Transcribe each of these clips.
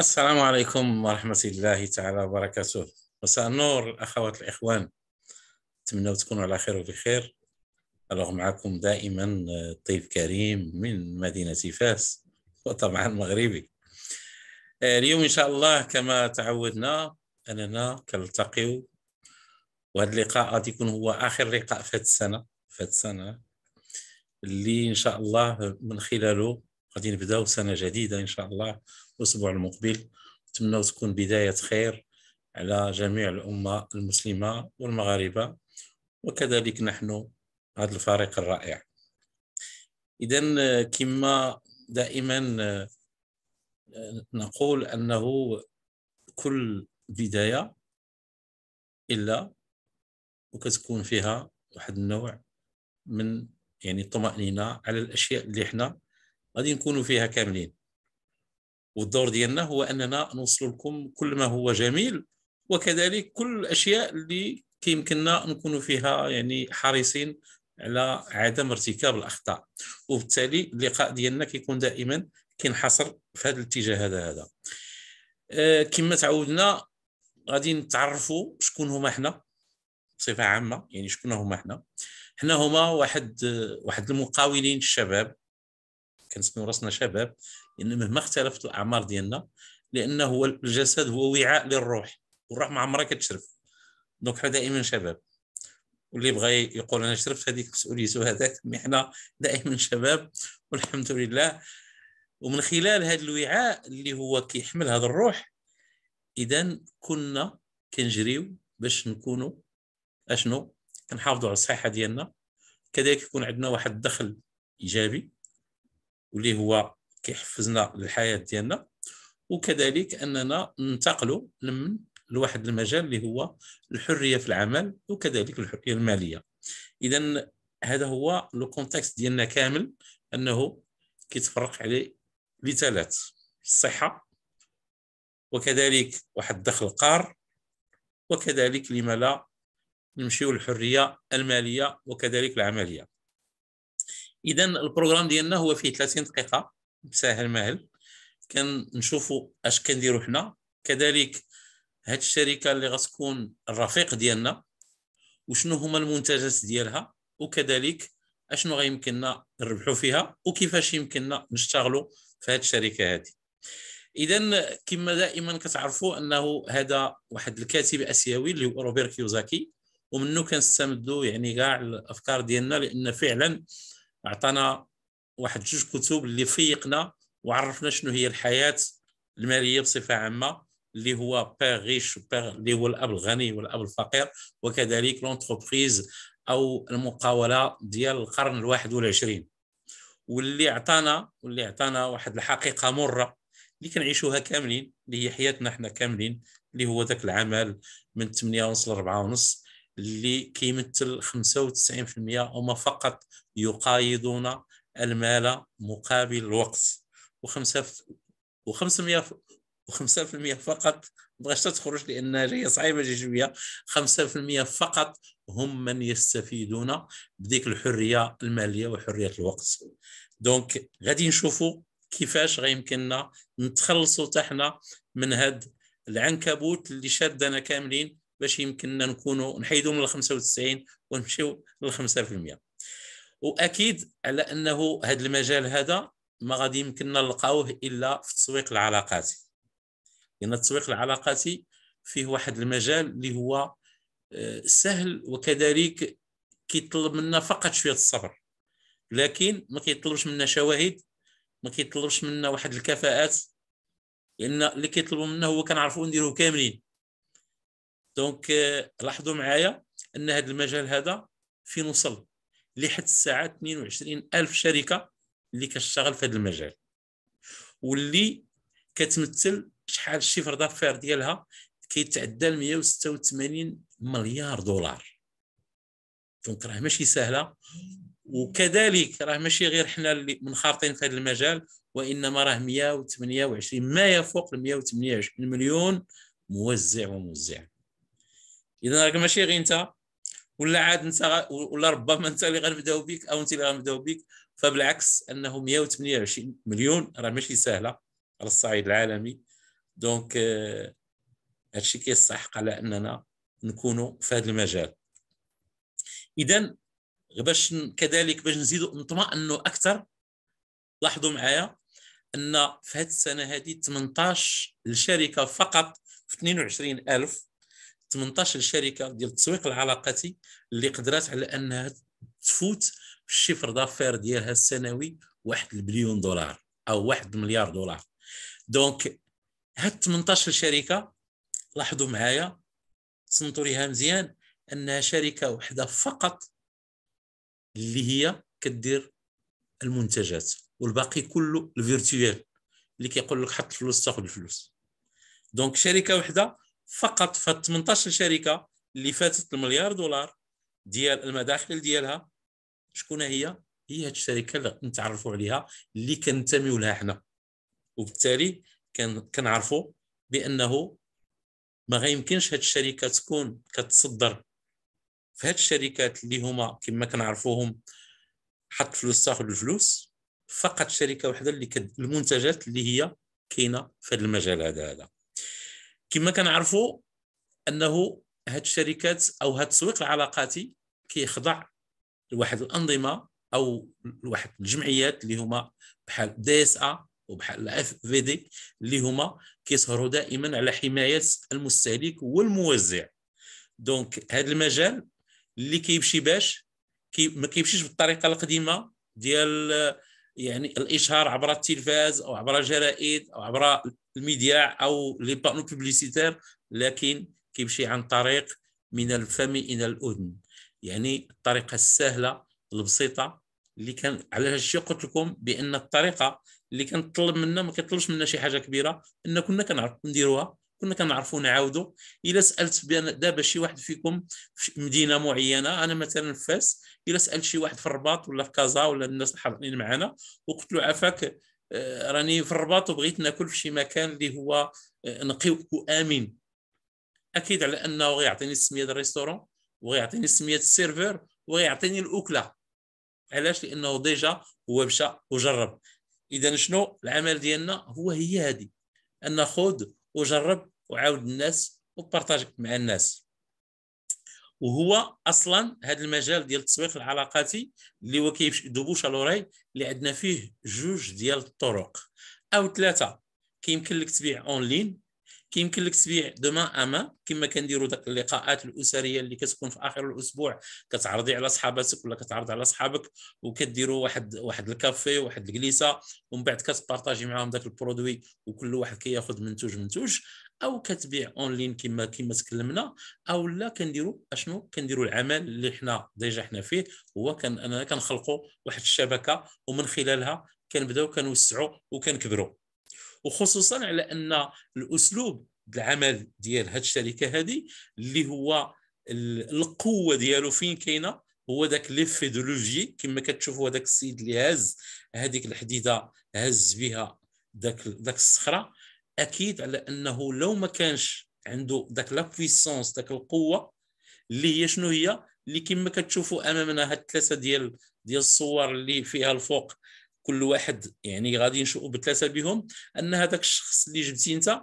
السلام عليكم ورحمة الله تعالى وبركاته مساء النور الأخوات الإخوان أتمنى تكونوا على خير وبخير ألوغ معكم دائما آه، طيب كريم من مدينة فاس وطبعا مغربي آه، اليوم إن شاء الله كما تعودنا أننا كنلتقي وهذا اللقاء غادي يكون هو آخر لقاء في السنة في السنة اللي إن شاء الله من خلاله غادي نبداو سنة جديدة إن شاء الله الاسبوع المقبل نتمنى تكون بدايه خير على جميع الامه المسلمه والمغاربه وكذلك نحن هذا الفريق الرائع اذا كما دائما نقول انه كل بدايه الا وكتكون فيها واحد النوع من يعني الطمأنينة على الأشياء اللي حنا غادي نكونوا فيها كاملين والدور ديالنا هو اننا نوصل لكم كل ما هو جميل وكذلك كل الاشياء اللي كيمكننا نكونوا فيها يعني حريصين على عدم ارتكاب الاخطاء وبالتالي اللقاء ديالنا كيكون دائما كينحصر في هذا الاتجاه هذا هذا آه، كما تعودنا غادي نتعرفوا شكون هما حنا بصفه عامه يعني شكون هما حنا حنا هما واحد آه، واحد المقاولين الشباب كنسميو راسنا شباب يعني مهما اختلفت الاعمار ديالنا لانه هو الجسد هو وعاء للروح والروح ما عمرها كتشرف دونك حنا دائما شباب واللي بغى يقول انا شرفت هذيك مسؤوليته هذاك مي حنا دائما شباب والحمد لله ومن خلال هذا الوعاء اللي هو كيحمل هذا الروح اذا كنا كنجريو باش نكونوا اشنو كنحافظوا على الصحه ديالنا كذلك يكون عندنا واحد الدخل ايجابي واللي هو كيحفزنا للحياه ديالنا وكذلك اننا ننتقلوا من لواحد المجال اللي هو الحريه في العمل وكذلك الحريه الماليه اذا هذا هو لو كونتكست ديالنا كامل انه كيتفرق عليه لثلاث الصحه وكذلك واحد الدخل قار وكذلك لما لا نمشيو للحريه الماليه وكذلك العمليه اذا البروغرام ديالنا هو فيه 30 دقيقه مسهل مهل كنشوفوا اش كنديروا حنا كذلك هاد الشركه اللي غتكون الرفيق ديالنا وشنو هما المنتجات ديالها وكذلك اشنو غيمكننا نربحوا فيها وكيفاش يمكننا نشتغلوا في هاد الشركه هذه اذا كما دائما كتعرفوا انه هذا واحد الكاتب اسيوي اللي هو روبير كيوزاكي ومنه كنستمدوا يعني كاع الافكار ديالنا لان فعلا عطانا واحد جوج كتب اللي فيقنا وعرفنا شنو هي الحياه الماليه بصفه عامه اللي هو بير ريش بير اللي هو الاب الغني والاب الفقير وكذلك لونتربريز او المقاوله ديال القرن الواحد والعشرين واللي عطانا واللي عطانا واحد الحقيقه مره اللي كنعيشوها كاملين اللي هي حياتنا احنا كاملين اللي هو ذاك العمل من 8 ونص ل 4 ونص اللي كيمثل 95% هما فقط يقايضنا المال مقابل الوقت و5 و500 و5% فقط بغاش تخرج لان جايه صعيبه شويه 5% فقط هم من يستفيدون بديك الحريه الماليه وحريه الوقت دونك غادي نشوفوا كيفاش غيمكننا نتخلصوا تحنا من هاد العنكبوت اللي شادنا كاملين باش يمكننا نكونوا نحيدوا من ال 95 ونمشيو لل 5% واكيد على انه هذا المجال هذا ما غادي يمكننا نلقاوه الا في التسويق العلاقاتي لان التسويق العلاقاتي فيه واحد المجال اللي هو آه، سهل وكذلك كيطلب منا فقط شويه الصبر لكن ما كيطلبش منا شواهد ما كيطلبش منا واحد الكفاءات لان اللي كيطلبوا منا هو كنعرفوا نديروه كاملين دونك آه، لاحظوا معايا ان هذا المجال هذا فين وصل لحد الساعه 22 الف شركه اللي كتشتغل في هذا المجال واللي كتمثل شحال الشيفر دافير ديالها كيتعدى ل 186 مليار دولار دونك راه ماشي سهله وكذلك راه ماشي غير حنا اللي منخرطين في هذا المجال وانما راه 128 ما يفوق ال 128 مليون موزع وموزع اذا راه ماشي غير انت ولا عاد انت ولا ربما انت اللي غنبداو بك او انت اللي غنبداو بك فبالعكس انه 128 مليون راه ماشي سهله على الصعيد العالمي دونك آه، هادشي كيستحق على اننا نكونوا في هذا المجال اذا باش كذلك باش نزيدوا نطمئنوا اكثر لاحظوا معايا ان في هذه السنه هذه 18 الشركه فقط في 22000 18 شركه ديال التسويق العلاقاتي اللي قدرات على انها تفوت في الشفر دافير ديالها السنوي واحد البليون دولار او واحد مليار دولار دونك هاد 18 شركه لاحظوا معايا صنتوا ليها مزيان انها شركه وحده فقط اللي هي كدير المنتجات والباقي كله الفيرتويال اللي كيقول لك حط الفلوس تاخذ الفلوس دونك شركه وحده فقط في 18 شركه اللي فاتت المليار دولار ديال المداخل ديالها شكون هي هي هاد الشركه اللي نتعرفوا عليها اللي كنتميو لها حنا وبالتالي كنعرفوا بانه ما غيمكنش هاد الشركه تكون كتصدر في هاد الشركات اللي هما كما كنعرفوهم حط فلوس تاخد الفلوس فقط شركه واحده اللي المنتجات اللي هي كاينه في هذا المجال هذا هذا كما كنعرفوا انه هاد الشركات او هاد التسويق العلاقاتي كيخضع لواحد الانظمه او لواحد الجمعيات اللي هما بحال دي اس ا وبحال اف في دي اللي هما كيسهروا دائما على حمايه المستهلك والموزع دونك هذا المجال اللي كيمشي باش كي ما كيمشيش بالطريقه القديمه ديال يعني الاشهار عبر التلفاز او عبر الجرائد او عبر الميديا او لي بانو بوبليسيتير لكن كيمشي عن طريق من الفم الى الاذن يعني الطريقه السهله البسيطه اللي كان على هادشي قلت لكم بان الطريقه اللي كنطلب منا ما كيطلبش منا شي حاجه كبيره ان كنا كنعرفوا نديروها كنا كنعرفوا نعاودوا الا سالت دابا شي واحد فيكم في مدينه معينه انا مثلا في فاس الا سالت شي واحد في الرباط ولا في كازا ولا الناس الحاضرين معنا وقلت له عافاك آه، راني في الرباط وبغيت ناكل في شي مكان اللي هو آه، نقي وامن اكيد على انه غيعطيني سميه الريستورون وغيعطيني سميه السيرفر وغيعطيني الاكله علاش لانه ديجا هو مشى وجرب اذا شنو العمل ديالنا هو هي هذه ان خذ وجرب وعاود الناس وبارطاج مع الناس وهو اصلا هذا المجال ديال التسويق العلاقاتي اللي هو كيدوبوش على لوري اللي عندنا فيه جوج ديال الطرق او ثلاثه كيمكن لك تبيع اونلاين كيمكن لك تبيع دوما اما كما كنديروا داك اللقاءات الاسريه اللي كتكون في اخر الاسبوع كتعرضي على صحاباتك ولا كتعرض على صحابك وكديروا واحد واحد الكافي واحد الجليسه ومن بعد كتبارطاجي معاهم داك البرودوي وكل واحد كياخذ منتوج منتوج او كتبيع اونلاين كما كما تكلمنا او لا كنديروا اشنو كنديروا العمل اللي حنا ديجا حنا فيه هو كان اننا كنخلقوا واحد الشبكه ومن خلالها كنبداو كنوسعوا وكنكبروا وخصوصا على ان الاسلوب العمل ديال هاد الشركه هذه اللي هو القوه ديالو فين كاينه هو ذاك ليفي دو لوفي كما كتشوفوا هذاك السيد اللي هاز هذيك الحديده هز بها ذاك ذاك الصخره اكيد على انه لو ما كانش عنده ذاك لا بويسونس ذاك القوه اللي هي شنو هي اللي كما كتشوفوا امامنا هاد الثلاثه ديال ديال الصور اللي فيها الفوق كل واحد يعني غادي نشوفوا بثلاثه بهم ان هذاك الشخص اللي جبتي انت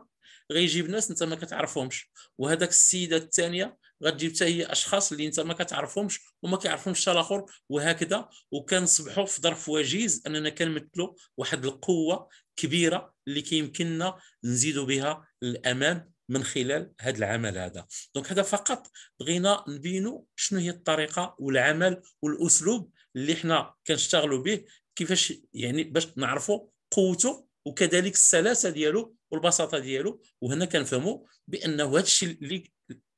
غيجيب ناس انت ما كتعرفهمش وهذاك السيده الثانيه غتجيب حتى هي اشخاص اللي انت ما كتعرفهمش وما كيعرفهمش حتى الاخر وهكذا وكنصبحوا في ظرف وجيز اننا كنمثلوا واحد القوه كبيره اللي كيمكننا نزيدوا بها الامام من خلال هذا العمل هذا دونك هذا فقط بغينا نبينوا شنو هي الطريقه والعمل والاسلوب اللي حنا كنشتغلوا به كيفاش يعني باش نعرفوا قوته وكذلك السلاسه ديالو والبساطه ديالو وهنا كنفهموا بانه هذا الشيء اللي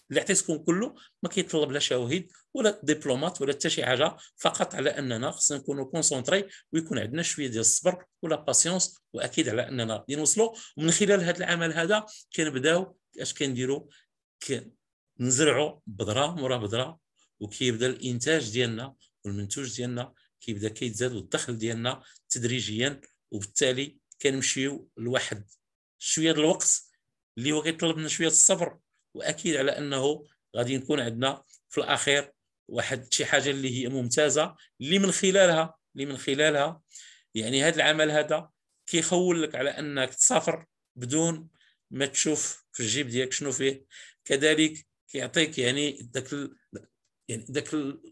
اللي عطيتكم كله ما كيطلب لا شواهد ولا دبلومات ولا حتى شي حاجه فقط على اننا خصنا نكونوا كونسونطري ويكون عندنا شويه ديال الصبر ولا باسيونس واكيد على اننا غادي نوصلوا ومن خلال هذا العمل هذا كنبداو اش كنديروا كنزرعوا بذره مورا بذره وكيبدا الانتاج ديالنا والمنتوج ديالنا كيبدا كيتزاد والدخل ديالنا تدريجيا وبالتالي كنمشيو لواحد شويه الوقت اللي هو كيطلب منا شويه الصبر واكيد على انه غادي نكون عندنا في الاخير واحد شي حاجه اللي هي ممتازه اللي من خلالها اللي من خلالها يعني هذا العمل هذا كيخول لك على انك تسافر بدون ما تشوف في الجيب ديالك شنو فيه كذلك كيعطيك يعني داك يعني داك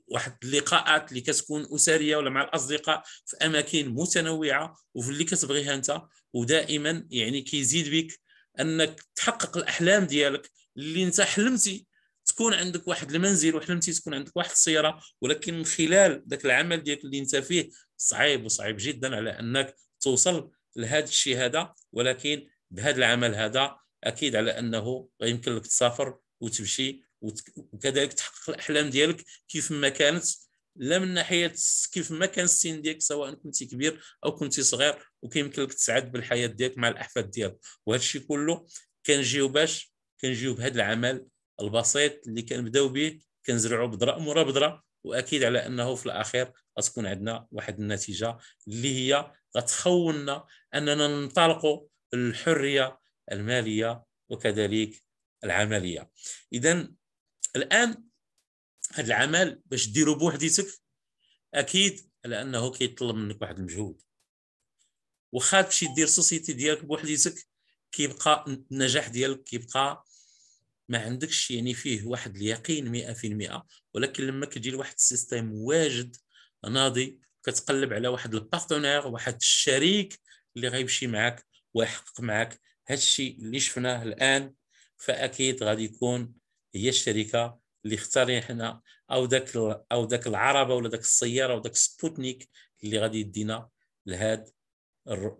واحد اللقاءات اللي كتكون اسريه ولا مع الاصدقاء في اماكن متنوعه وفي اللي كتبغيها انت ودائما يعني كيزيد بك انك تحقق الاحلام ديالك اللي انت حلمتي تكون عندك واحد المنزل وحلمتي تكون عندك واحد السياره ولكن من خلال ذاك العمل ديالك اللي انت فيه صعيب وصعيب جدا على انك توصل لهذا الشيء هذا ولكن بهذا العمل هذا اكيد على انه يمكن لك تسافر وتمشي وكذلك تحقق الاحلام ديالك كيف ما كانت لا من ناحيه كيف ما كان السن ديالك سواء كنتي كبير او كنتي صغير وكيمكن لك تسعد بالحياه ديالك مع الاحفاد ديالك وهذا الشيء كله كنجيو باش كنجيو بهذا العمل البسيط اللي كنبداو به كنزرعوا بذره مورا بذره واكيد على انه في الاخير غتكون عندنا واحد النتيجه اللي هي غتخولنا اننا ننطلقوا الحريه الماليه وكذلك العمليه اذا الان هذا العمل باش ديرو بوحديتك اكيد على انه كيطلب منك واحد المجهود واخا تمشي دير سوسيتي ديالك بوحديتك كيبقى النجاح ديالك كيبقى ما عندكش يعني فيه واحد اليقين 100% ولكن لما كتجي لواحد السيستيم واجد ناضي كتقلب على واحد البارتنير واحد الشريك اللي غيمشي معك ويحقق معك هذا الشيء اللي شفناه الان فاكيد غادي يكون هي الشركه اللي اختارين حنا او ذاك او ذاك العربه ولا ذاك السياره وذاك سبوتنيك اللي غادي يدينا لهاد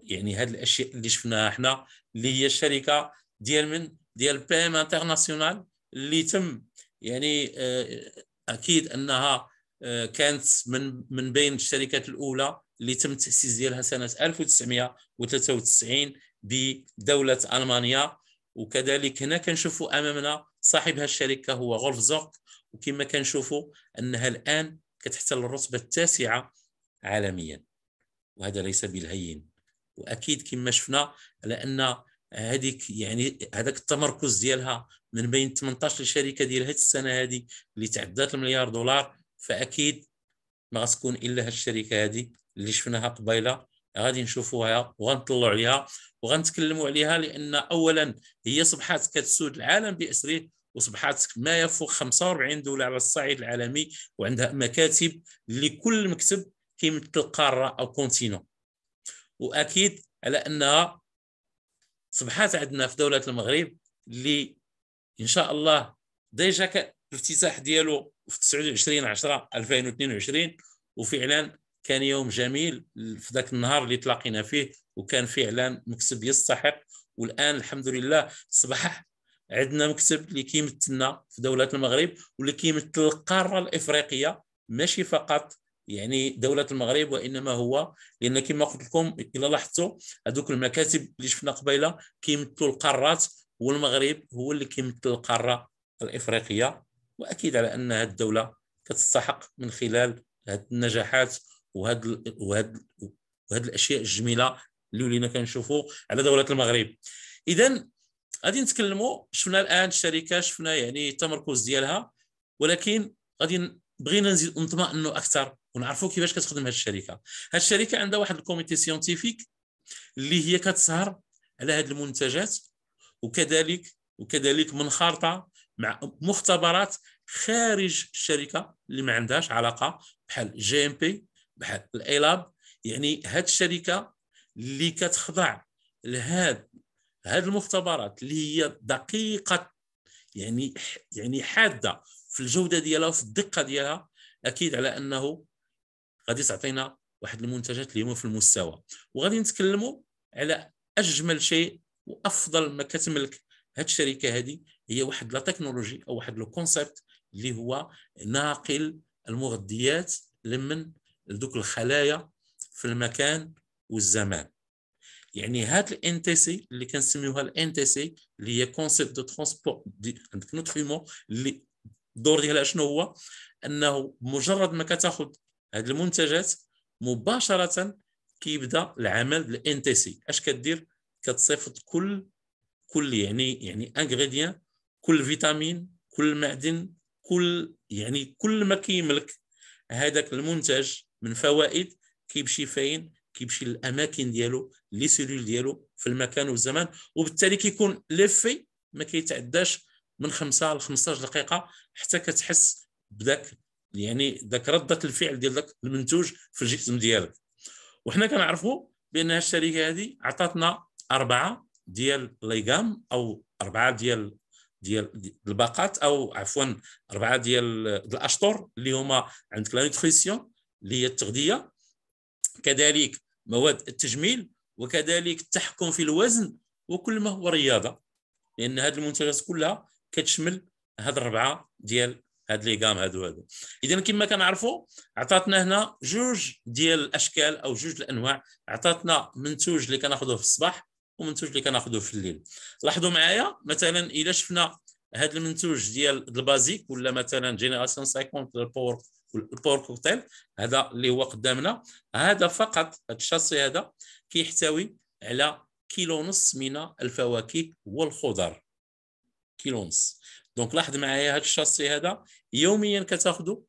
يعني هاد الاشياء اللي شفناها حنا اللي هي الشركه ديال من ديال بي ام انترناسيونال اللي تم يعني آه، اكيد انها آه، كانت من من بين الشركات الاولى اللي تم التاسيس ديالها سنه 1993 بدوله المانيا وكذلك هنا كنشوفوا امامنا صاحب الشركه هو غولف زوك وكما كنشوفوا انها الان كتحتل الرتبه التاسعه عالميا وهذا ليس بالهين واكيد كما شفنا على ان هذيك يعني هذاك التمركز ديالها من بين 18 شركه ديال هذه السنه هذه اللي تعدات المليار دولار فاكيد ما غتكون الا هذه الشركه هذه اللي شفناها قبيله غادي نشوفوها وغنطلعوا عليها وغنتكلموا عليها لان اولا هي صبحات كتسود العالم باسره وصبحات ما يفوق 45 دوله على الصعيد العالمي وعندها مكاتب لكل مكتب كيمثل قاره او كونتينون واكيد على انها صبحات عندنا في دوله المغرب اللي ان شاء الله ديجا الافتتاح ديالو في 29 10 2022 وفعلا كان يوم جميل في ذاك النهار اللي تلاقينا فيه وكان فعلا مكتب يستحق والان الحمد لله صبح عندنا مكتب اللي كيمثلنا في دوله المغرب واللي كيمثل القاره الافريقيه ماشي فقط يعني دوله المغرب وانما هو لان كما قلت لكم الا لاحظتوا هذوك المكاتب اللي شفنا قبيله كيمثلوا القارات والمغرب هو اللي كيمثل القاره الافريقيه واكيد على ان هذه الدوله كتستحق من خلال هذه النجاحات وهذه الاشياء الجميله اللي ولينا كنشوفوا على دوله المغرب اذا غادي نتكلموا شفنا الان الشركه شفنا يعني التمركز ديالها ولكن غادي بغينا نزيد نطمئنوا اكثر ونعرفوا كيفاش كتخدم هذه الشركه هذه الشركه عندها واحد الكوميتي سيونتيفيك اللي هي كتسهر على هذه المنتجات وكذلك وكذلك منخرطه مع مختبرات خارج الشركه اللي ما عندهاش علاقه بحال جي ام بي بحال لاب يعني هذه الشركه اللي كتخضع لهاد هاد المختبرات اللي هي دقيقه يعني يعني حاده في الجوده ديالها وفي الدقه ديالها اكيد على انه غادي تعطينا واحد المنتجات اللي هما في المستوى وغادي نتكلموا على اجمل شيء وافضل ما كتملك هاد الشركه هادي هي واحد لا تكنولوجي او واحد لو كونسيبت اللي هو ناقل المغذيات لمن لدوك الخلايا في المكان والزمان يعني هاد الان تي سي اللي كنسميوها الان تي سي اللي هي كونسيبت دو ترونسبور عندك نوتريمون اللي الدور ديالها شنو هو انه مجرد ما كتاخذ هذه المنتجات مباشره كيبدا العمل الان تي سي اش كدير كتصيفط كل كل يعني يعني انغريديان كل فيتامين كل معدن كل يعني كل ما كيملك هذاك المنتج من فوائد كيمشي فين كيمشي للاماكن ديالو لي سيلول ديالو في المكان والزمان وبالتالي كيكون ليفي ما كيتعداش من 5 ل 15 دقيقه حتى كتحس بذاك يعني ذاك رده الفعل ديال ذاك المنتوج في الجسم ديالك وحنا كنعرفوا بان الشركه هذه عطاتنا اربعه ديال ليغام او اربعه ديال ديال الباقات او عفوا اربعه ديال الاشطر اللي هما عندك لا نوتريسيون اللي هي التغذيه كذلك مواد التجميل وكذلك التحكم في الوزن وكل ما هو رياضه لان هذه المنتجات كلها كتشمل هاد الاربعه ديال هاد لي غام هادو هادو اذا كما كنعرفوا عطاتنا هنا جوج ديال الاشكال او جوج الانواع عطاتنا منتوج اللي كناخذوه في الصباح ومنتوج اللي كناخذوه في الليل لاحظوا معايا مثلا الا شفنا هذا المنتوج ديال البازيك ولا مثلا جينيراسيون 50 للباور الباور كوكتيل هذا اللي هو قدامنا هذا فقط هذا الشاصي هذا كيحتوي على كيلو ونص من الفواكه والخضر كيلو ونص دونك لاحظ معايا هاد الشاصي هذا يوميا كتاخذو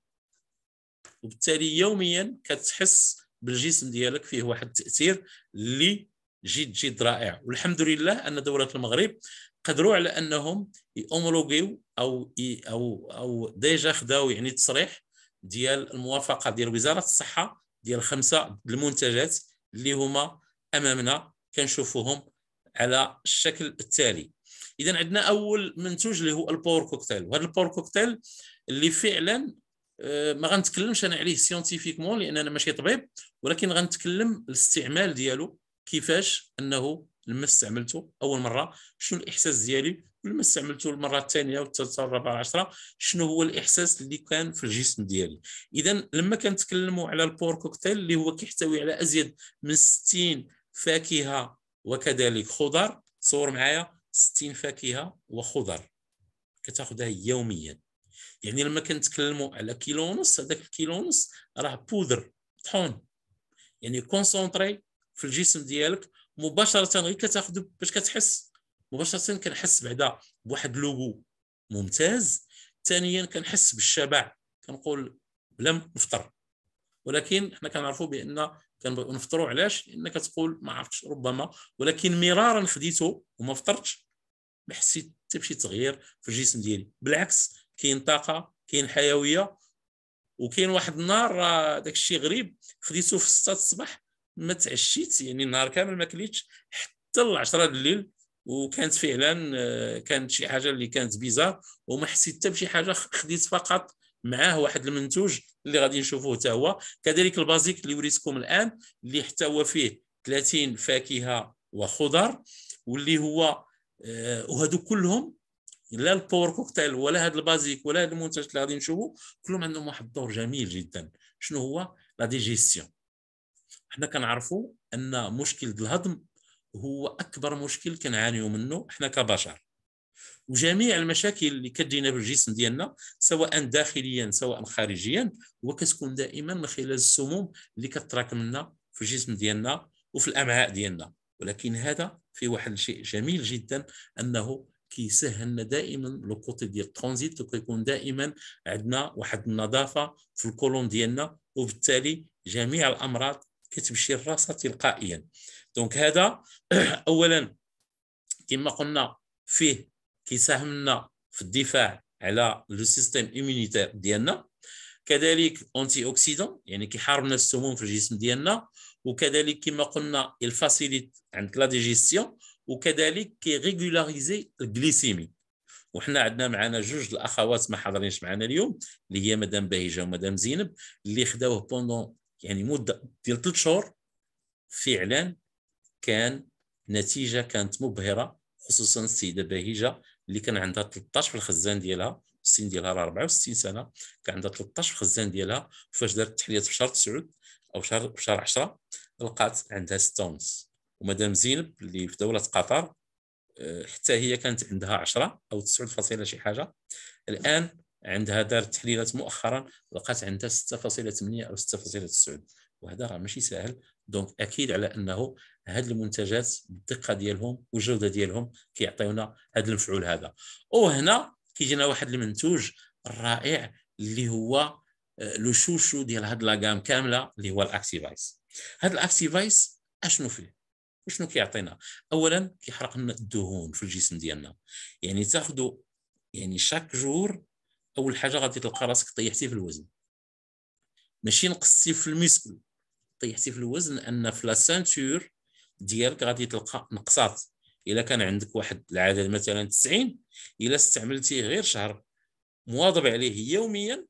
وبالتالي يوميا كتحس بالجسم ديالك فيه واحد التاثير اللي جد جد رائع والحمد لله ان دوله المغرب قدروا على انهم يومولوجيو او او او ديجا خداو يعني تصريح ديال الموافقه ديال وزاره الصحه ديال خمسه المنتجات اللي هما امامنا كنشوفوهم على الشكل التالي اذا عندنا اول منتوج اللي هو الباور كوكتيل وهذا الباور كوكتيل اللي فعلا آه، ما غنتكلمش انا عليه سيونتيفيكمون لان انا ماشي طبيب ولكن غنتكلم الاستعمال ديالو كيفاش انه لما استعملته اول مره شنو الاحساس ديالي ولما استعملته المره الثانيه والثالثه والرابعه والعشره شنو هو الاحساس اللي كان في الجسم ديالي اذا لما كنتكلموا على البور كوكتيل اللي هو كيحتوي على ازيد من 60 فاكهه وكذلك خضر تصور معايا 60 فاكهه وخضر كتاخذها يوميا يعني لما كنتكلموا على كيلو ونص هذاك الكيلو ونص راه بودر طحون يعني كونسونطري في الجسم ديالك مباشره غير كتاخذ باش كتحس مباشره كنحس بعدا بواحد لوغو ممتاز ثانيا كنحس بالشبع كنقول بلا نفطر ولكن حنا كنعرفوا بان كنفطروا علاش لان تقول ما عرفتش ربما ولكن مرارا خديته وما فطرتش ما حسيت حتى بشي تغيير في الجسم ديالي بالعكس كاين طاقه كاين حيويه وكاين واحد النهار داك الشيء غريب خديته في 6 الصباح ما تعشيت يعني النهار كامل ما كليتش حتى ل 10 الليل وكانت فعلا آه، كانت شي حاجه اللي كانت بيزار وما حسيت حتى بشي حاجه خديت فقط معاه واحد المنتوج اللي غادي نشوفوه حتى هو كذلك البازيك اللي وريتكم الان اللي حتى هو فيه 30 فاكهه وخضر واللي هو آه كلهم لا البور كوكتيل ولا هذا البازيك ولا هذا المنتج اللي غادي نشوفوا كلهم عندهم واحد الدور جميل جدا شنو هو لا ديجيستيون حنا كنعرفوا ان مشكل الهضم هو اكبر مشكل كنعانيو منه حنا كبشر وجميع المشاكل اللي كتجينا بالجسم ديالنا سواء داخليا سواء خارجيا هو كتكون دائما من خلال السموم اللي كتراكم لنا في الجسم ديالنا وفي الامعاء ديالنا ولكن هذا في واحد الشيء جميل جدا انه كيسهل لنا دائما لو كوتي ديال الترانزيت وكيكون دائما عندنا واحد النظافه في الكولون ديالنا وبالتالي جميع الامراض كتمشي الراسة تلقائيا دونك هذا اولا كما قلنا فيه كيساهم لنا في الدفاع على لو سيستيم ايمونيتير ديالنا كذلك اونتي اوكسيدون يعني كيحاربنا السموم في الجسم ديالنا وكذلك كما قلنا الفاسيليت عندك لا ديجيستيون وكذلك كيريغولاريزي الجليسيمي وحنا عندنا معنا جوج الاخوات ما حاضرينش معنا اليوم اللي هي مدام بهيجه ومدام زينب اللي خداوه بوندون يعني مده ديال 3 شهور فعلا كان نتيجه كانت مبهره خصوصا السيده بهيجه اللي كان عندها 13 في الخزان ديالها السن ديالها راه 64 سنه كان عندها 13 في الخزان ديالها فاش دارت التحليلات في شهر 9 او شهر في شهر 10 لقات عندها 6 ونص ومدام زينب اللي في دوله قطر آه، حتى هي كانت عندها 10 او 9 فاصله شي حاجه الان عندها دار تحليلات مؤخرا لقات عندها 6.8 او 6.9 وهذا راه ماشي ساهل دونك اكيد على انه هاد المنتجات بالدقه ديالهم والجوده ديالهم كيعطيونا هاد المفعول هذا وهنا كيجينا واحد المنتوج الرائع اللي هو آه، لو شوشو ديال هاد لاغام كامله اللي هو الاكسيفايس هاد الاكسيفايس اشنو فيه شنو كيعطينا اولا كيحرق لنا الدهون في الجسم ديالنا يعني تاخذوا يعني شاك جور اول حاجه غادي تلقى راسك طيحتي في الوزن ماشي نقصتي في الميسكل طيحتي في الوزن ان في لا سانتور ديالك غادي تلقى نقصات الا كان عندك واحد العدد مثلا 90 الا استعملتيه غير شهر مواظب عليه يوميا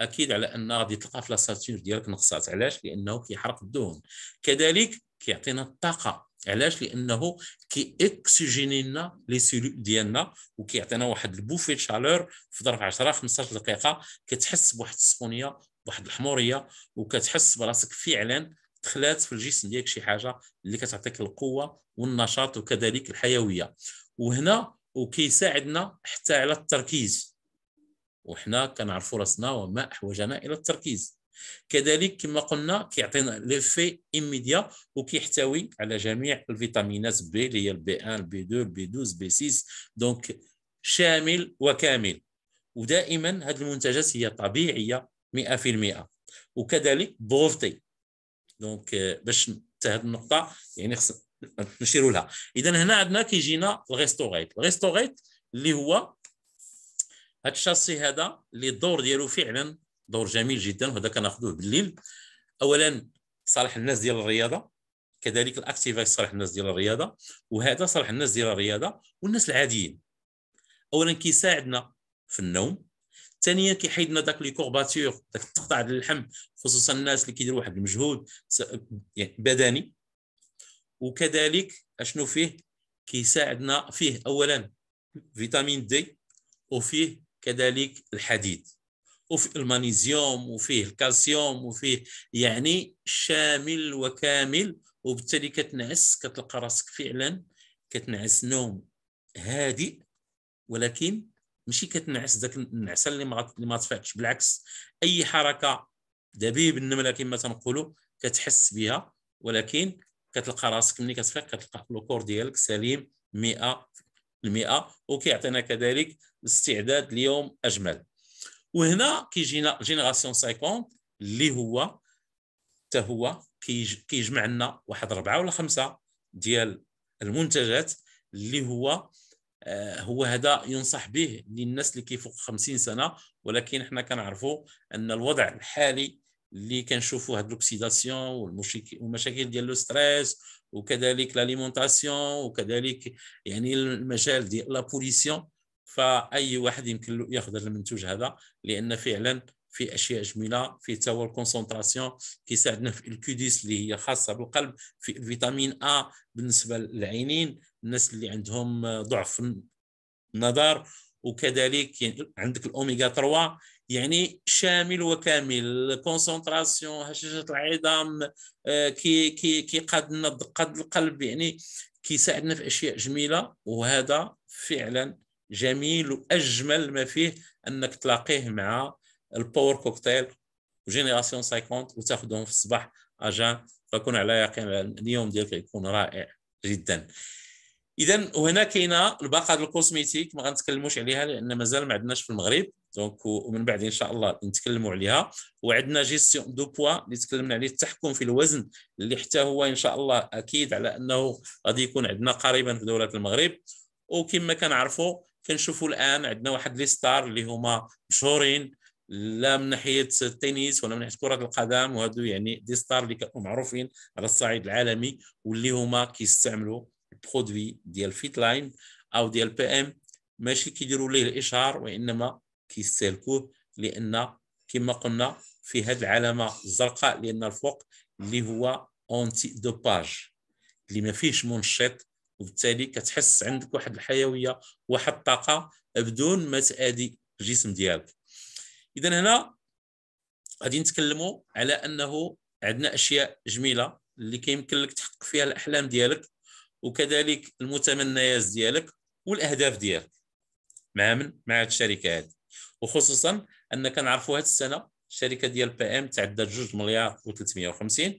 اكيد على ان غادي تلقى في لاسانتور ديالك نقصات علاش لانه كيحرق الدهون كذلك كيعطينا الطاقه علاش لانه كي اكسجيني لنا لي سيلول ديالنا وكيعطينا واحد البوفي شالور في ظرف 10 15 دقيقه كتحس بواحد السخونيه واحد الحموريه وكتحس براسك فعلا دخلات في الجسم ديالك شي حاجه اللي كتعطيك القوه والنشاط وكذلك الحيويه وهنا وكيساعدنا حتى على التركيز وحنا كنعرفوا راسنا وما احوجنا الى التركيز كذلك كما قلنا كيعطينا ليفي ايميديا وكيحتوي على جميع الفيتامينات بي اللي هي البي 1 البي 2 البي 12 بي 6 دونك شامل وكامل ودائما هذه المنتجات هي طبيعيه 100% وكذلك بروفتي دونك آه، باش حتى هذه النقطه يعني خص نشيروا لها اذا هنا عندنا كيجينا الريستوريت الريستوريت اللي هو هاد الشاسي هذا اللي الدور ديالو فعلا دور جميل جدا وهذا كناخذوه بالليل اولا صالح الناس ديال الرياضه كذلك الاكتيفايس صالح الناس ديال الرياضه وهذا صالح الناس ديال الرياضه والناس العاديين اولا كيساعدنا في النوم كيحيد لنا داك لي كورباتور داك التقطع ديال اللحم خصوصا الناس اللي كيديروا واحد المجهود يعني بدني وكذلك اشنو فيه كيساعدنا فيه اولا فيتامين دي وفيه كذلك الحديد وفي المغنيسيوم وفيه الكالسيوم وفيه يعني شامل وكامل وبالتالي كتنعس كتلقى راسك فعلا كتنعس نوم هادئ ولكن ماشي كتنعس ذاك النعسه اللي ما اللي ما تفاتش بالعكس اي حركه دبيب النمله كما تنقولوا كتحس بها ولكن كتلقى راسك ملي كتفيق كتلقى الكور ديالك سليم 100% وكيعطينا كذلك الاستعداد ليوم اجمل وهنا كيجينا جينيراسيون 50 اللي هو حتى هو كيجمع لنا واحد ربعه ولا خمسه ديال المنتجات اللي هو آه، هو هذا ينصح به للناس اللي كيفوق 50 سنه ولكن حنا كنعرفوا ان الوضع الحالي اللي كنشوفوا هاد لوكسيداسيون والمشاكل ديال لو ستريس وكذلك لاليمونتاسيون وكذلك يعني المجال ديال لابوليسيون فاي واحد يمكن له ياخذ هذا المنتوج هذا لان فعلا في اشياء جميله في هو كونسونطراسيون كيساعدنا في الكوديس اللي هي خاصه بالقلب في فيتامين ا بالنسبه للعينين الناس اللي عندهم ضعف النظر وكذلك يعني عندك الاوميغا 3 يعني شامل وكامل كونسنتراسيون هشاشه العظام آه، كي كي قد قد القلب يعني كيساعدنا في اشياء جميله وهذا فعلا جميل واجمل ما فيه انك تلاقيه مع الباور كوكتيل وجينيراسيون 50 وتاخذهم في الصباح اجان فكون على يقين اليوم ديالك يكون رائع جدا اذا وهنا كاينه الباقه الكوزميتيك ما غنتكلموش عليها لان مازال ما عندناش في المغرب دونك ومن بعد ان شاء الله نتكلموا عليها وعندنا جيستيون دو بوا اللي تكلمنا عليه التحكم في الوزن اللي حتى هو ان شاء الله اكيد على انه غادي يكون عندنا قريبا في دوله المغرب وكما كنعرفوا كنشوفوا الان عندنا واحد لي ستار اللي هما مشهورين لا من ناحيه التنس ولا من ناحيه كره القدم وهادو يعني دي ستار اللي كانوا معروفين على الصعيد العالمي واللي هما كيستعملوا برودوي ديال فيت لاين او ديال بي ام ماشي كيديروا ليه الاشهار وانما كيستهلكوه لان كما قلنا في هذه العلامه الزرقاء لان الفوق اللي هو اونتي دو باج اللي ما فيهش منشط وبالتالي كتحس عندك واحد الحيويه واحد الطاقه بدون ما تادي الجسم ديالك اذا هنا غادي نتكلموا على انه عندنا اشياء جميله اللي كيمكن لك تحقق فيها الاحلام ديالك وكذلك المتمنيات ديالك والاهداف ديالك مع من مع هاد الشركه هذه وخصوصا ان كنعرفوا هذه السنه الشركه ديال بي ام تعدات 2 مليار و350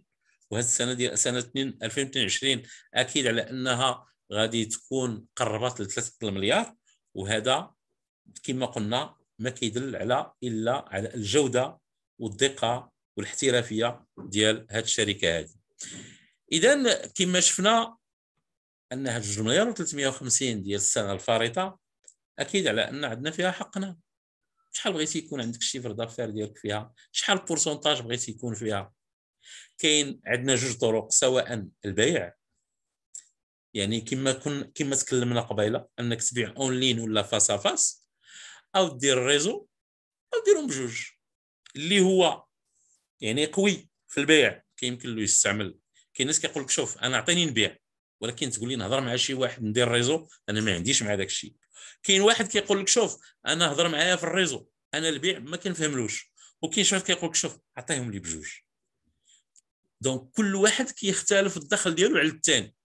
وهذه السنه ديال سنه 2022 اكيد على انها غادي تكون قربت ل 3 مليار وهذا كما قلنا ما كيدل على الا على الجوده والدقه والاحترافيه ديال هذه الشركه هذه اذا كما شفنا ان هاد 2 مليار و350 ديال السنه الفارطه اكيد على ان عندنا فيها حقنا شحال بغيتي يكون عندك الشيفر دافير ديالك فيها شحال البورسونتاج بغيتي يكون فيها كاين عندنا جوج طرق سواء البيع يعني كما كن كما تكلمنا قبيله انك تبيع اون لين ولا فاس فاس او دير الريزو او ديرهم بجوج اللي هو يعني قوي في البيع كيمكن له يستعمل كاين ناس كيقول لك شوف انا اعطيني نبيع ولكن تقول لي نهضر مع شي واحد ندير ريزو انا ما عنديش مع داك الشيء كاين واحد كيقول لك شوف انا هضر معايا في الريزو انا البيع ما كنفهملوش وكاين شي واحد كيقول لك شوف عطيهم لي بجوج دونك كل واحد كيختلف الدخل ديالو على الثاني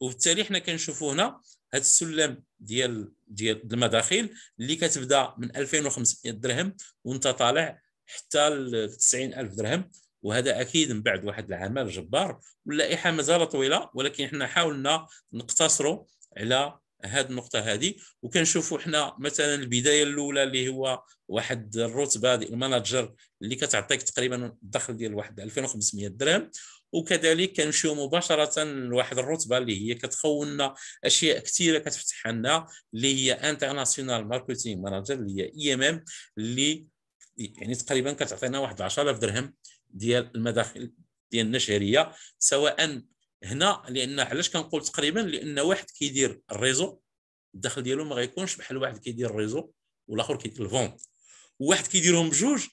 وبالتالي حنا كنشوفوا هنا هذا السلم ديال ديال المداخيل اللي كتبدا من 2500 درهم وانت طالع حتى ل 90000 درهم وهذا اكيد من بعد واحد العمل جبار واللائحه مازال طويله ولكن حنا حاولنا نقتصروا على هذه النقطه هذه وكنشوفوا حنا مثلا البدايه الاولى اللي هو واحد الرتبه ديال الماناجر اللي كتعطيك تقريبا الدخل ديال واحد 2500 درهم وكذلك كنمشيو مباشره لواحد الرتبه اللي هي كتخولنا اشياء كثيره كتفتح لنا اللي هي انترناسيونال ماركتينغ ماناجر اللي هي اي ام ام اللي يعني تقريبا كتعطينا واحد 10000 درهم ديال المداخل ديال النشريه سواء هنا لان علاش كنقول تقريبا لان واحد كيدير الريزو الدخل ديالو ما غيكونش بحال واحد كيدير الريزو والاخر كيدير الفونت وواحد كيديرهم بجوج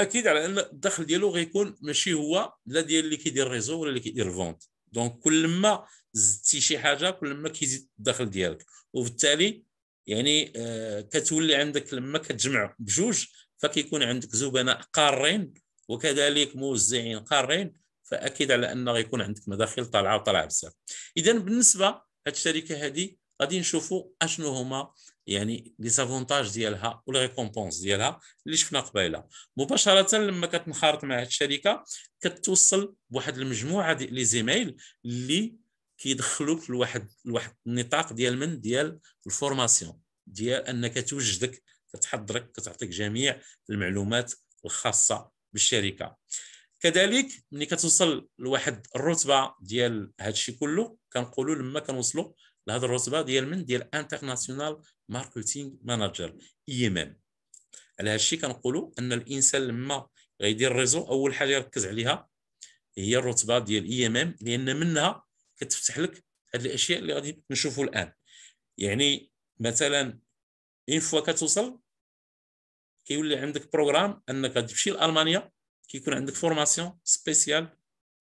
اكيد على ان الدخل ديالو غيكون ماشي هو لا ديال اللي كيدير الريزو ولا اللي كيدير الفونت دونك كل ما زدتي شي حاجه كل ما كيزيد الدخل ديالك وبالتالي يعني آه كتولي عندك لما كتجمع بجوج فكيكون عندك زبناء قارين وكذلك موزعين قارين فاكد على ان غيكون عندك مداخل طالعه وطالعه بزاف اذا بالنسبه هاد الشركه هذه غادي نشوفوا اشنو هما يعني لي سافونتاج ديالها ولا ريكومبونس ديالها اللي شفنا قبيله مباشره لما كتنخرط مع هاد الشركه كتوصل بواحد المجموعه ديال لي زيميل اللي كيدخلوك لواحد لواحد النطاق ديال من ديال الفورماسيون ديال انك توجدك كتحضرك كتعطيك جميع المعلومات الخاصه بالشركه كذلك ملي كتوصل لواحد الرتبه ديال هادشي كله كنقولوا لما كنوصلوا لهاد الرتبه ديال من ديال انترناسيونال ماركتينغ ماناجر اي ام ام على هادشي كنقولوا ان الانسان لما غيدير الريزو اول حاجه يركز عليها هي الرتبه ديال اي ام ام لان منها كتفتح لك هاد الاشياء اللي غادي نشوفوا الان يعني مثلا اون فوا كتوصل كيولي عندك بروغرام انك تمشي لالمانيا كيكون عندك فورماسيون سبيسيال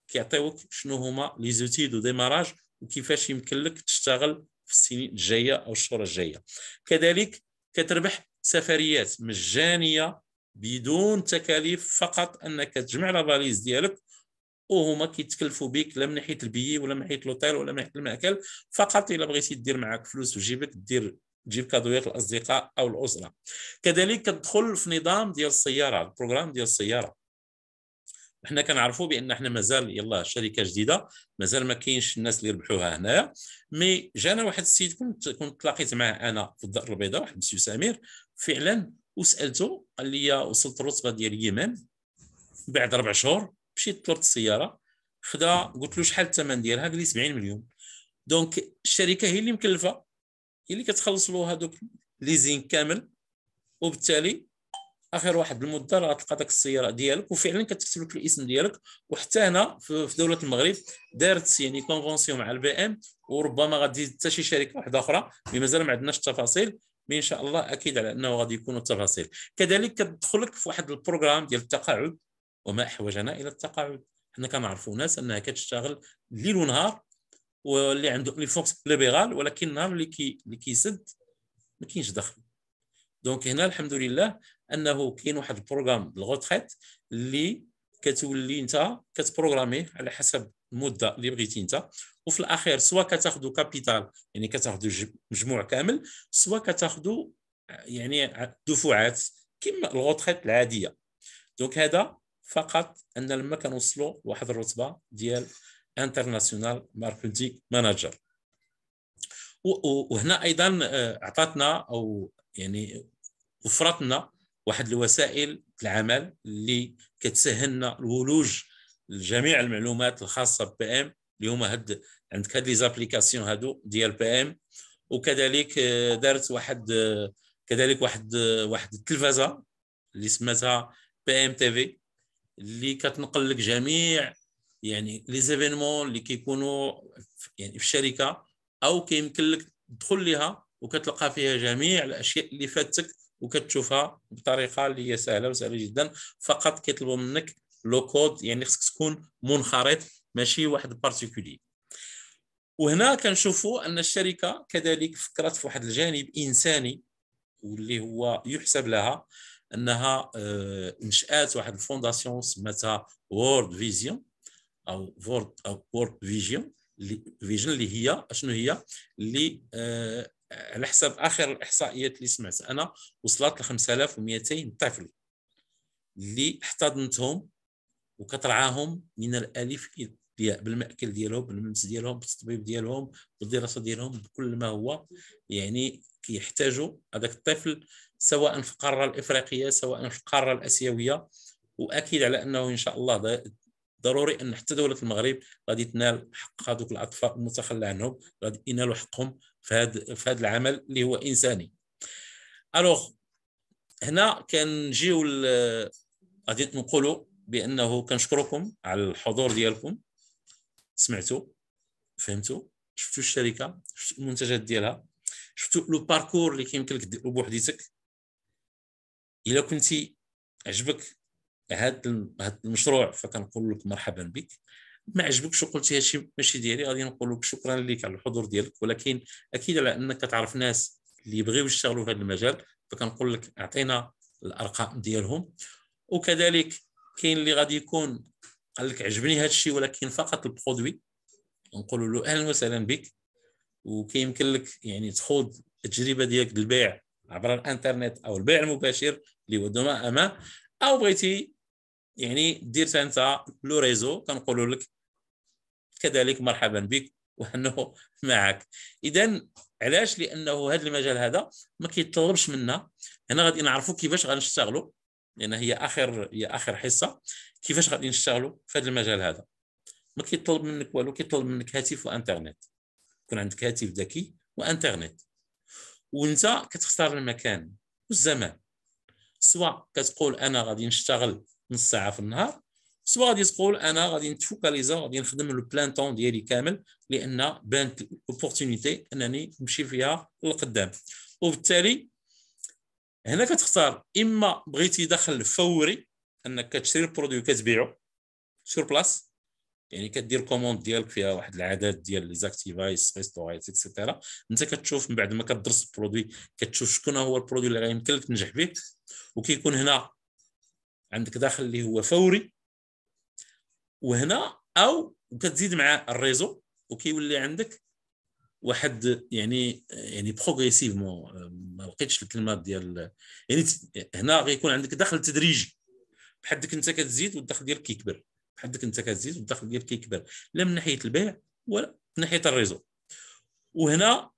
كيعطيوك شنو هما لي زوتي دو ديماراج وكيفاش يمكن لك تشتغل في السنين الجايه او الشهور الجايه كذلك كتربح سفريات مجانيه بدون تكاليف فقط انك تجمع لا فاليز ديالك وهما كيتكلفوا بك لا من ناحيه البيي ولا من ناحيه لوطيل ولا من ناحيه الماكل فقط الا بغيتي دير معاك فلوس في جيبك دير تجيب كادويات الاصدقاء او الاسره كذلك كتدخل في نظام ديال السياره البروغرام ديال السياره حنا كنعرفوا بان حنا مازال يلا شركه جديده مازال ما كاينش الناس اللي ربحوها هنايا مي جانا واحد السيد كنت كنت تلاقيت معاه انا في الدار البيضاء واحد السيد سمير فعلا وسالته قال لي وصلت الرتبه ديال اليمن بعد ربع شهور مشيت طلبت السياره خدا قلت له شحال الثمن ديالها قال لي 70 مليون دونك الشركه هي اللي مكلفه هي اللي كتخلص له هذوك ليزين كامل وبالتالي اخر واحد المده راه تلقى داك السياره ديالك وفعلا كتكتب لك الاسم ديالك وحتى هنا في دوله المغرب دارت يعني كونفونسيون مع البي ام وربما غادي حتى شي شركه واحده اخرى اللي مازال ما عندناش التفاصيل مي ان شاء الله اكيد على انه غادي يكونوا التفاصيل كذلك لك في واحد البروغرام ديال التقاعد وما احوجنا الى التقاعد حنا كنعرفوا ناس انها كتشتغل ليل ونهار واللي عنده لي فورس ليبرال ولكن النهار اللي كي اللي كيسد ما كاينش دخل دونك هنا الحمد لله انه كاين واحد البروغرام الغوتريت اللي كتولي انت كتبروغرامي على حسب المده اللي بغيتي انت وفي الاخير سواء كتاخذوا كابيتال يعني كتاخذوا مجموع كامل سواء كتاخذوا يعني دفعات كما الغوتريت العاديه دونك هذا فقط ان لما كنوصلوا لواحد الرتبه ديال انترناسيونال ماركتينج مانجر وهنا ايضا آه، اعطتنا او يعني وفرتنا واحد الوسائل العمل اللي كتسهلنا الولوج لجميع المعلومات الخاصه بي ام اليوم هاد عندك هاد لي زابليكاسيون هادو ديال بي ام وكذلك آه، دارت واحد آه، كذلك واحد واحد التلفازه اللي سماتها بي ام تي في اللي كتنقل لك جميع يعني لي زيفينمون اللي كيكونوا يعني في الشركه او كيمكن لك تدخل لها وكتلقى فيها جميع الاشياء اللي فاتك وكتشوفها بطريقه اللي هي سهله وسهله جدا فقط كيطلبوا منك لو كود يعني خصك تكون منخرط ماشي واحد بارتيكولي وهنا كنشوفوا ان الشركه كذلك فكرت في واحد الجانب انساني واللي هو يحسب لها انها آه، نشات واحد الفونداسيون سماتها وورد فيزيون او فورد او وورد فيجن فيجن اللي هي اشنو هي اللي آه على حسب اخر الاحصائيات اللي سمعت انا وصلت ل 5200 طفل اللي احتضنتهم وكترعاهم من الالف بالماكل ديالهم بالملبس ديالهم بالتطبيب ديالهم بالدراسه ديالهم بكل ما هو يعني كيحتاجوا هذاك الطفل سواء في القاره الافريقيه سواء في القاره الاسيويه واكيد على انه ان شاء الله ضروري ان حتى دوله المغرب غادي تنال حق هذوك الاطفال المتخلى عنهم غادي ينالوا حقهم في هذا في هذا العمل اللي هو انساني الوغ هنا كنجيو غادي نقولوا بانه كنشكركم على الحضور ديالكم سمعتوا فهمتوا شفتوا الشركه شفتوا المنتجات ديالها شفتوا لو باركور اللي كيمكن لك ديرو بوحديتك الا كنتي عجبك هذا هذا المشروع فكنقول لك مرحبا بك ما عجبكش وقلت هادشي ماشي ديالي غادي نقول لك شكرا لك على الحضور ديالك ولكن اكيد على انك كتعرف ناس اللي يبغيو يشتغلوا في هذا المجال فكنقول لك اعطينا الارقام ديالهم وكذلك كاين اللي غادي يكون قال لك عجبني هذا الشيء ولكن فقط البرودوي نقول له اهلا وسهلا بك وكيمكن لك يعني تخوض التجربه ديالك البيع عبر الانترنت او البيع المباشر اللي هو دوما اما او بغيتي يعني دير انت لو ريزو كنقولوا لك كذلك مرحبا بك وانه معك اذا علاش لانه هذا المجال هذا ما كيتطلبش منا هنا غادي نعرفوا كيفاش غنشتغلوا لان هي اخر هي اخر حصه كيفاش غادي نشتغلوا في هذا المجال هذا ما كيطلب منك والو كيطلب منك هاتف وانترنت يكون عندك هاتف ذكي وانترنت وانت كتختار المكان والزمان سواء كتقول انا غادي نشتغل نص ساعه في النهار سوا غادي تقول انا غادي نتفوكاليزا غادي نخدم لو بلان طون ديالي كامل لان بانت اوبورتونيتي انني نمشي فيها للقدام وبالتالي هنا كتختار اما بغيتي دخل فوري انك كتشري البرودوي كتبيعو سور بلاس يعني كدير كوموند ديالك فيها واحد العدد ديال لي زاكتيفايس ريستورايت اكسيتيرا انت كتشوف من بعد ما كدرس البرودوي كتشوف شكون هو البرودوي اللي غيمكن لك تنجح به وكيكون هنا عندك داخل اللي هو فوري وهنا او وكتزيد مع الريزو وكيولي عندك واحد يعني يعني بروغريسيفمون ما لقيتش الكلمات ديال يعني هنا غيكون عندك دخل تدريجي بحدك انت كتزيد والدخل ديالك كيكبر بحدك انت كتزيد والدخل ديالك كيكبر لا من ناحيه البيع ولا من ناحيه الريزو وهنا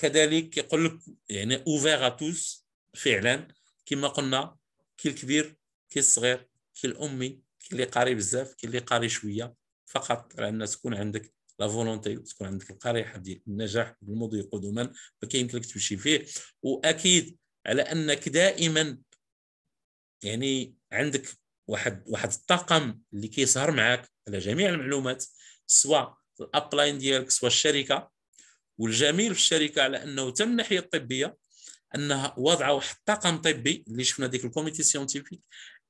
كذلك كيقول لك يعني اوفير ا توس فعلا كما قلنا كي الكبير كي الصغير كي الامي كي اللي قاري بزاف كي اللي قاري شويه فقط لان تكون عندك لا فولونتي تكون عندك القريحه ديال النجاح بالمضي قدما ما لك تمشي فيه واكيد على انك دائما يعني عندك واحد واحد الطاقم اللي كيسهر معاك على جميع المعلومات سواء الابلاين ديالك سواء الشركه والجميل في الشركه على انه تم الناحيه الطبيه انها وضعوا واحد الطاقم طبي اللي شفنا ديك الكوميتي سيونتيفيك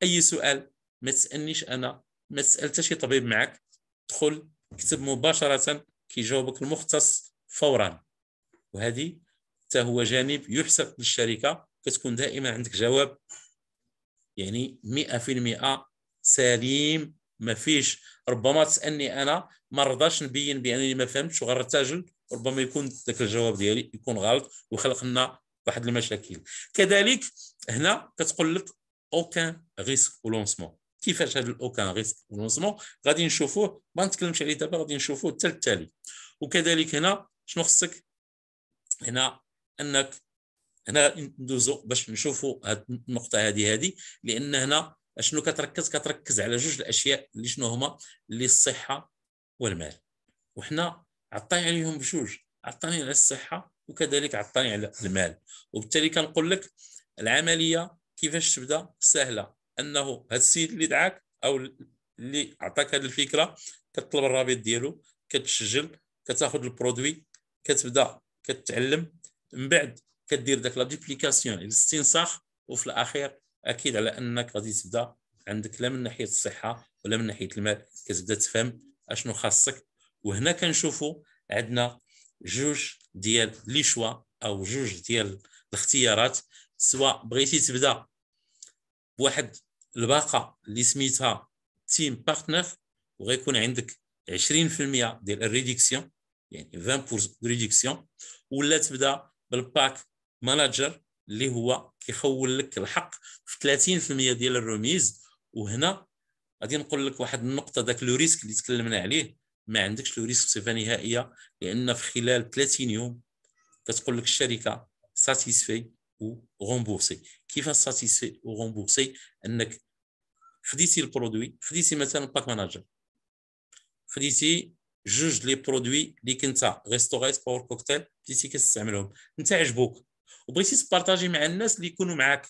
اي سؤال ما تسالنيش انا ما تسال حتى شي طبيب معك دخل اكتب مباشره كيجاوبك المختص فورا وهذه حتى هو جانب يحسب للشركه كتكون دائما عندك جواب يعني 100% سليم ما فيش ربما تسالني انا ما رضاش نبين بانني ما فهمتش وغرتاجل ربما يكون ذاك الجواب ديالي يكون غلط وخلق لنا واحد المشاكل كذلك هنا كتقول لك aucun ريسك ولونسمون كيفاش هذا الاوكان ريسك ولونسمون غادي نشوفوه ما نتكلمش عليه دابا غادي نشوفوه حتى التالي وكذلك هنا شنو خصك هنا انك هنا ندوزو باش نشوفوا هاد النقطه هادي هادي لان هنا شنو كتركز كتركز على جوج الاشياء اللي شنو هما اللي الصحه والمال وحنا عطاني عليهم بجوج عطاني على الصحه وكذلك عطاني على المال وبالتالي كنقول لك العمليه كيفاش تبدا سهله انه هذا السيد اللي دعاك او اللي عطاك هذه الفكره كتطلب الرابط ديالو كتسجل كتاخذ البرودوي كتبدا كتعلم من بعد كدير داك لا يعني الاستنساخ وفي الاخير اكيد على انك غادي تبدا عندك لا من ناحيه الصحه ولا من ناحيه المال كتبدا تفهم اشنو خاصك وهنا كنشوفوا عندنا جوج ديال لي شوا او جوج ديال الاختيارات سواء بغيتي تبدا بواحد الباقه اللي سميتها تيم بارتنر وغيكون عندك 20% ديال الريديكسيون يعني 20% ريديكسيون ولا تبدا بالباك مانجر اللي هو كيخول لك الحق في 30% ديال الروميز وهنا غادي نقول لك واحد النقطه ذاك لو ريسك اللي تكلمنا عليه ما عندكش لو ريسك بصفه نهائيه لان في خلال 30 يوم كتقول لك الشركه ساتيسفي و غومبورسي كيفاش ساتيسفي وغومبورسي انك خديتي البرودوي خديتي مثلا باك ماناجر خديتي جوج لي برودوي اللي كنت ريستوريت باور كوكتيل بديتي كتستعملهم انت عجبوك وبغيتي تبارطاجي مع الناس اللي يكونوا معاك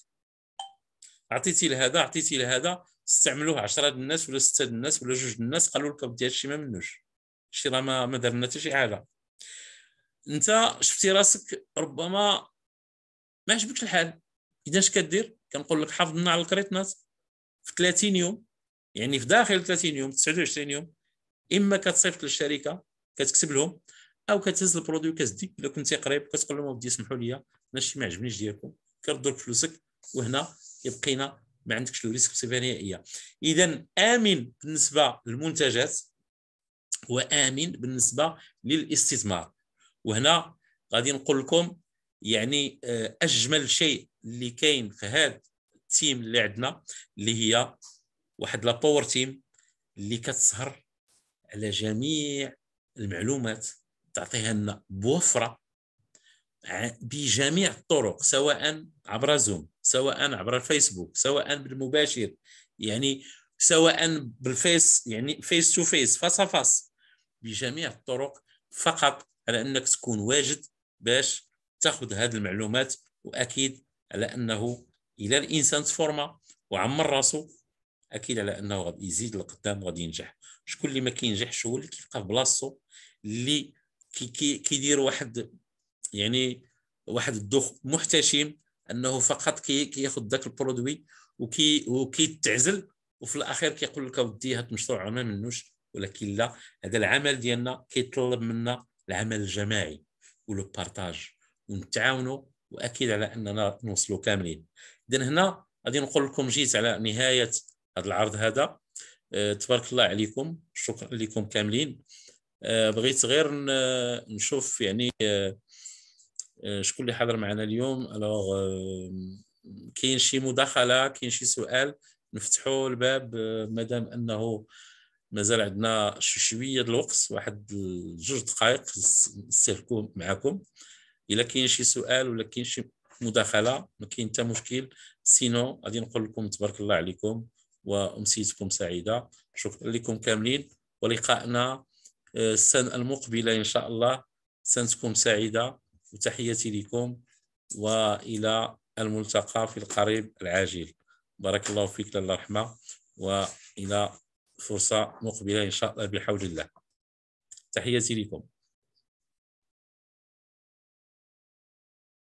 عطيتي لهذا عطيتي لهذا استعملوه 10 الناس ولا 6 الناس ولا جوج الناس قالوا لك بدي هادشي ما منوش شي راه ما ما درنا حتى شي حاجه انت شفتي راسك ربما ما عجبكش الحال كيفاش كدير كنقول لك حافظنا على الكريتنات في 30 يوم يعني في داخل 30 يوم 29 يوم اما كتصيفط للشركه كتكتب لهم او كتهز البرودوي كتدي الا كنتي قريب كتقول لهم ودي اسمحوا لي انا شي ما عجبنيش ديالكم كردوا لك فلوسك وهنا يبقينا ما عندكش لو ريسك بصفه نهائيه اذا امن بالنسبه للمنتجات وامن بالنسبه للاستثمار وهنا غادي نقول لكم يعني آه، اجمل شيء اللي كاين في هذا التيم اللي عندنا اللي هي واحد لا باور تيم اللي كتسهر على جميع المعلومات تعطيها لنا بوفره بجميع الطرق سواء عبر زوم سواء عبر الفيسبوك سواء بالمباشر يعني سواء بالفيس يعني فيس تو فيس فاس فاس بجميع الطرق فقط على انك تكون واجد باش تاخذ هذه المعلومات واكيد على انه الى الانسان تفورما وعمر راسو اكيد على انه غادي يزيد لقدام وغادي ينجح شكون اللي ما كينجحش هو اللي كيبقى في بلاصتو اللي كيدير كي واحد يعني واحد الدخ محتشم انه فقط كياخذ كي ذاك البرودوي وكي وكيتعزل وفي الاخير كيقول لك اودي هذا المشروع ما منوش ولكن لا هذا العمل ديالنا كيطلب منا العمل الجماعي ولو بارتاج ونتعاونوا واكيد على اننا نوصلوا كاملين اذا هنا غادي نقول لكم جيت على نهايه هذا العرض هذا أه تبارك الله عليكم شكرا لكم كاملين أه بغيت غير نشوف يعني أه،, أه شكون اللي حاضر معنا اليوم الوغ أه، كاين شي مداخله كاين شي سؤال نفتحوا الباب أه، مادام انه مازال عندنا شويه الوقت واحد جوج دقائق نستهلكوا معكم الا كاين شي سؤال ولا كاين شي مداخله ما كاين حتى مشكل سينو غادي نقول لكم تبارك الله عليكم وامسيتكم سعيده شكرا لكم كاملين ولقائنا آه، السنه المقبله ان شاء الله سنتكم سعيده وتحياتي لكم والى الملتقى في القريب العاجل بارك الله فيك لله الرحمه والى فرصه مقبله ان شاء الله بحول الله تحياتي لكم